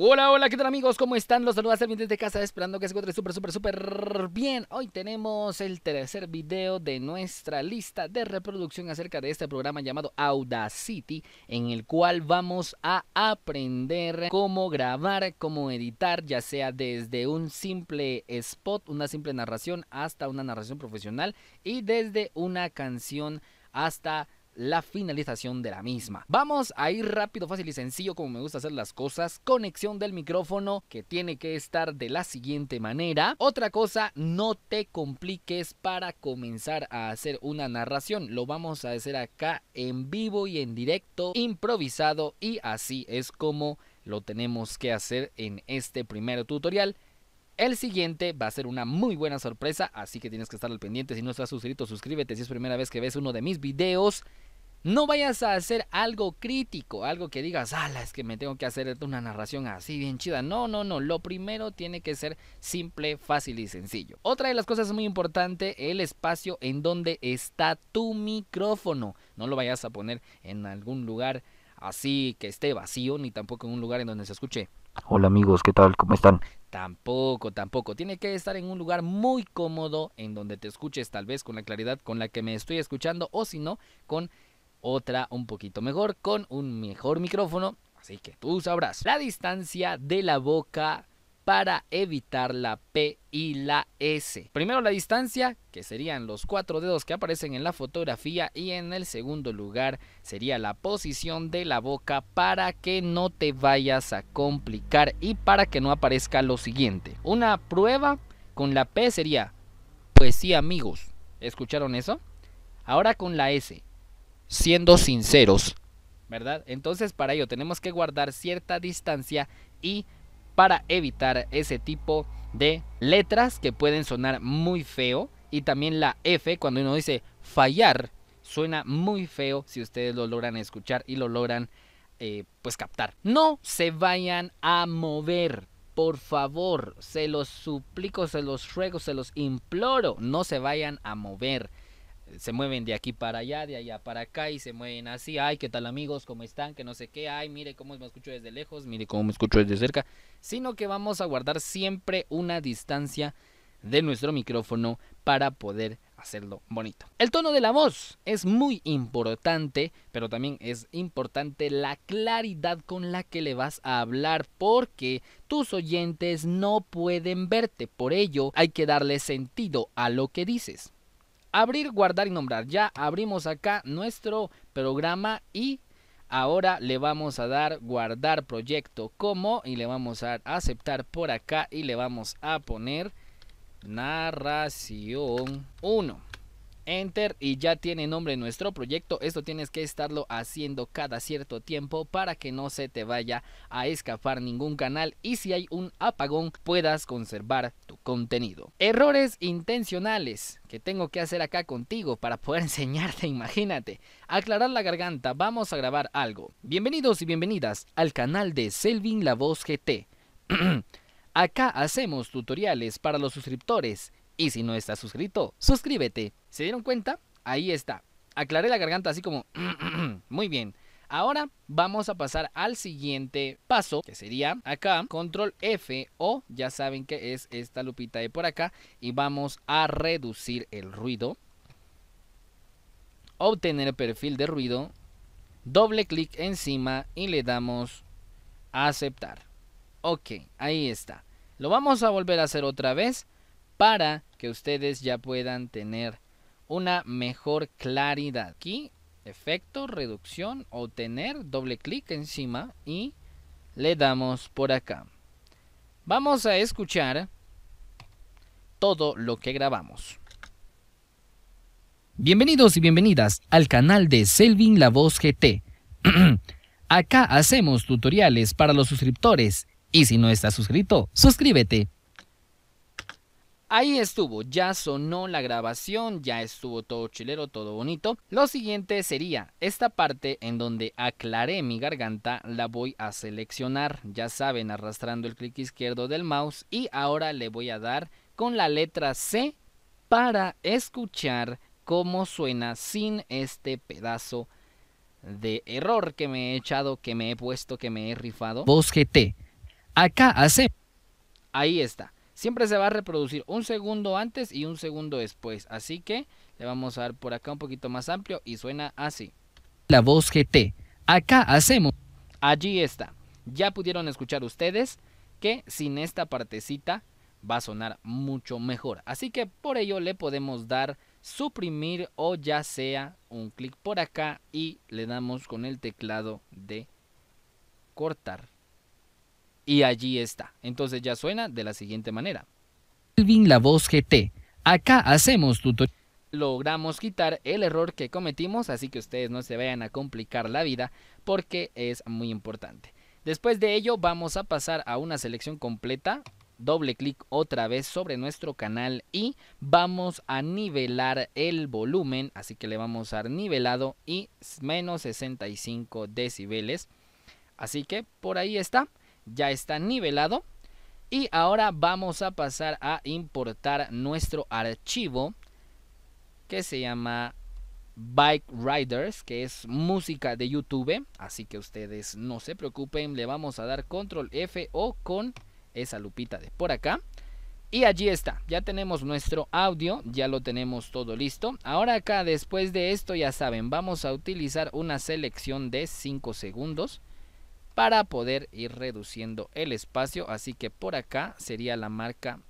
Hola, hola, ¿qué tal amigos? ¿Cómo están? Los saludos también desde casa, esperando que se encuentre súper, súper, súper bien. Hoy tenemos el tercer video de nuestra lista de reproducción acerca de este programa llamado Audacity, en el cual vamos a aprender cómo grabar, cómo editar, ya sea desde un simple spot, una simple narración, hasta una narración profesional y desde una canción hasta la finalización de la misma. Vamos a ir rápido, fácil y sencillo como me gusta hacer las cosas. Conexión del micrófono que tiene que estar de la siguiente manera. Otra cosa, no te compliques para comenzar a hacer una narración. Lo vamos a hacer acá en vivo y en directo, improvisado y así es como lo tenemos que hacer en este primer tutorial. El siguiente va a ser una muy buena sorpresa, así que tienes que estar al pendiente. Si no estás suscrito, suscríbete. Si es primera vez que ves uno de mis videos, no vayas a hacer algo crítico, algo que digas, ala, es que me tengo que hacer una narración así bien chida. No, no, no, lo primero tiene que ser simple, fácil y sencillo. Otra de las cosas muy importante, el espacio en donde está tu micrófono. No lo vayas a poner en algún lugar así que esté vacío, ni tampoco en un lugar en donde se escuche. Hola amigos, ¿qué tal? ¿Cómo están? Tampoco, tampoco. Tiene que estar en un lugar muy cómodo en donde te escuches tal vez con la claridad con la que me estoy escuchando o si no, con otra un poquito mejor con un mejor micrófono. Así que tú sabrás. La distancia de la boca para evitar la P y la S. Primero la distancia, que serían los cuatro dedos que aparecen en la fotografía, y en el segundo lugar sería la posición de la boca para que no te vayas a complicar y para que no aparezca lo siguiente. Una prueba con la P sería, pues sí amigos, ¿escucharon eso? Ahora con la S, siendo sinceros, ¿verdad? Entonces para ello tenemos que guardar cierta distancia y para evitar ese tipo de letras que pueden sonar muy feo y también la F cuando uno dice fallar suena muy feo si ustedes lo logran escuchar y lo logran eh, pues captar. No se vayan a mover, por favor, se los suplico, se los ruego, se los imploro, no se vayan a mover se mueven de aquí para allá, de allá para acá y se mueven así. Ay, ¿qué tal amigos? ¿Cómo están? Que no sé qué. Ay, mire cómo me escucho desde lejos, mire cómo me escucho desde cerca. Sino que vamos a guardar siempre una distancia de nuestro micrófono para poder hacerlo bonito. El tono de la voz es muy importante, pero también es importante la claridad con la que le vas a hablar porque tus oyentes no pueden verte. Por ello hay que darle sentido a lo que dices abrir, guardar y nombrar. Ya abrimos acá nuestro programa y ahora le vamos a dar guardar proyecto como y le vamos a aceptar por acá y le vamos a poner narración 1 enter y ya tiene nombre nuestro proyecto. Esto tienes que estarlo haciendo cada cierto tiempo para que no se te vaya a escapar ningún canal y si hay un apagón puedas conservar tu contenido. Errores intencionales que tengo que hacer acá contigo para poder enseñarte, imagínate. Aclarar la garganta, vamos a grabar algo. Bienvenidos y bienvenidas al canal de Selvin La Voz GT. acá hacemos tutoriales para los suscriptores y si no estás suscrito, suscríbete. ¿Se dieron cuenta? Ahí está. Aclaré la garganta así como... Muy bien. Ahora vamos a pasar al siguiente paso, que sería acá, control F o ya saben que es esta lupita de por acá y vamos a reducir el ruido. Obtener perfil de ruido, doble clic encima y le damos a aceptar. Ok, ahí está. Lo vamos a volver a hacer otra vez para que ustedes ya puedan tener una mejor claridad. Aquí, efecto, reducción, o tener doble clic encima y le damos por acá. Vamos a escuchar todo lo que grabamos. Bienvenidos y bienvenidas al canal de Selvin La Voz GT. acá hacemos tutoriales para los suscriptores y si no estás suscrito, suscríbete. Ahí estuvo, ya sonó la grabación, ya estuvo todo chilero, todo bonito. Lo siguiente sería esta parte en donde aclaré mi garganta, la voy a seleccionar, ya saben, arrastrando el clic izquierdo del mouse y ahora le voy a dar con la letra C para escuchar cómo suena sin este pedazo de error que me he echado, que me he puesto, que me he rifado. Voz GT. Acá hace. Ahí está siempre se va a reproducir un segundo antes y un segundo después. Así que le vamos a dar por acá un poquito más amplio y suena así. La voz GT. Acá hacemos. Allí está. Ya pudieron escuchar ustedes que sin esta partecita va a sonar mucho mejor. Así que por ello le podemos dar suprimir o ya sea un clic por acá y le damos con el teclado de cortar y allí está. Entonces ya suena de la siguiente manera. La Voz GT. Acá hacemos tutorial. Logramos quitar el error que cometimos, así que ustedes no se vayan a complicar la vida porque es muy importante. Después de ello vamos a pasar a una selección completa doble clic otra vez sobre nuestro canal y vamos a nivelar el volumen, así que le vamos a dar nivelado y menos 65 decibeles. Así que por ahí está ya está nivelado. Y ahora vamos a pasar a importar nuestro archivo que se llama Bike Riders, que es música de YouTube. Así que ustedes no se preocupen, le vamos a dar control F o con esa lupita de por acá. Y allí está, ya tenemos nuestro audio, ya lo tenemos todo listo. Ahora acá después de esto ya saben, vamos a utilizar una selección de 5 segundos para poder ir reduciendo el espacio. Así que por acá sería la marca.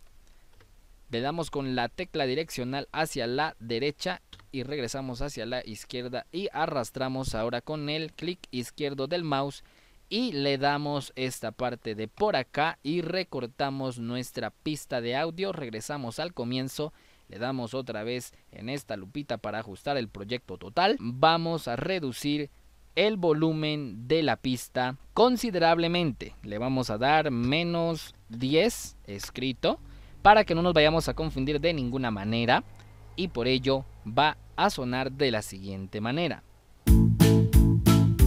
Le damos con la tecla direccional hacia la derecha y regresamos hacia la izquierda y arrastramos ahora con el clic izquierdo del mouse y le damos esta parte de por acá y recortamos nuestra pista de audio. Regresamos al comienzo. Le damos otra vez en esta lupita para ajustar el proyecto total. Vamos a reducir el volumen de la pista considerablemente. Le vamos a dar menos 10 escrito para que no nos vayamos a confundir de ninguna manera y por ello va a sonar de la siguiente manera.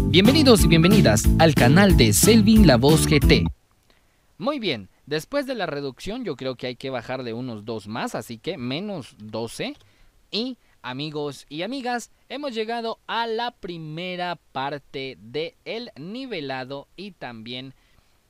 Bienvenidos y bienvenidas al canal de Selvin La Voz GT. Muy bien, después de la reducción yo creo que hay que bajar de unos dos más, así que menos 12 y amigos y amigas, hemos llegado a la primera parte del nivelado y también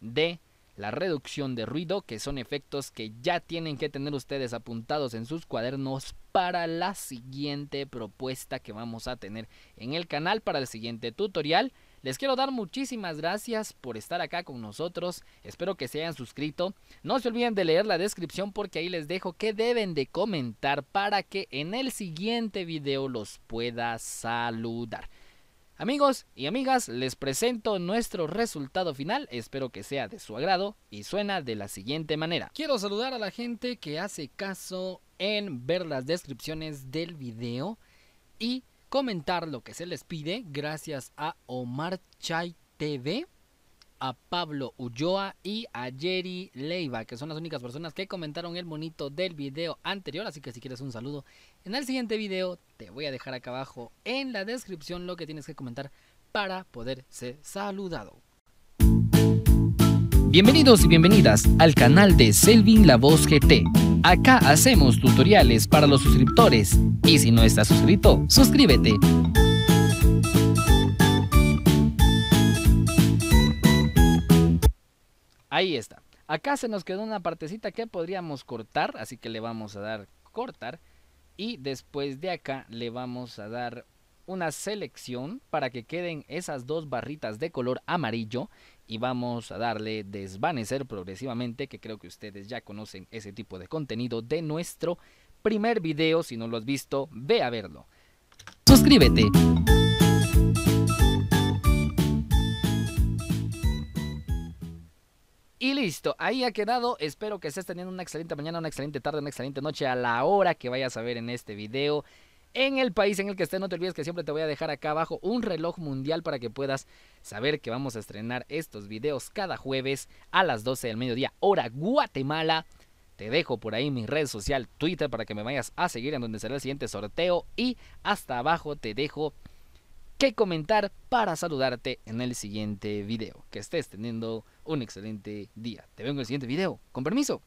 de la reducción de ruido, que son efectos que ya tienen que tener ustedes apuntados en sus cuadernos para la siguiente propuesta que vamos a tener en el canal para el siguiente tutorial. Les quiero dar muchísimas gracias por estar acá con nosotros. Espero que se hayan suscrito. No se olviden de leer la descripción porque ahí les dejo que deben de comentar para que en el siguiente video los pueda saludar. Amigos y amigas, les presento nuestro resultado final, espero que sea de su agrado y suena de la siguiente manera. Quiero saludar a la gente que hace caso en ver las descripciones del video y comentar lo que se les pide gracias a Omar Chay TV, a Pablo Ulloa y a Jerry Leiva, que son las únicas personas que comentaron el bonito del video anterior. Así que si quieres un saludo en el siguiente video, te voy a dejar acá abajo en la descripción lo que tienes que comentar para poder ser saludado. Bienvenidos y bienvenidas al canal de Selvin La Voz GT. Acá hacemos tutoriales para los suscriptores y si no estás suscrito, suscríbete. Ahí está. Acá se nos quedó una partecita que podríamos cortar, así que le vamos a dar cortar y después de acá le vamos a dar una selección para que queden esas dos barritas de color amarillo y vamos a darle desvanecer progresivamente que creo que ustedes ya conocen ese tipo de contenido de nuestro primer video. Si no lo has visto, ve a verlo. Suscríbete. Y listo, ahí ha quedado. Espero que estés teniendo una excelente mañana, una excelente tarde, una excelente noche a la hora que vayas a ver en este video en el país en el que estés. No te olvides que siempre te voy a dejar acá abajo un reloj mundial para que puedas saber que vamos a estrenar estos videos cada jueves a las 12 del mediodía, hora Guatemala. Te dejo por ahí mi red social Twitter para que me vayas a seguir en donde será el siguiente sorteo. Y hasta abajo te dejo que comentar para saludarte en el siguiente video. Que estés teniendo un excelente día. Te veo en el siguiente video. Con permiso.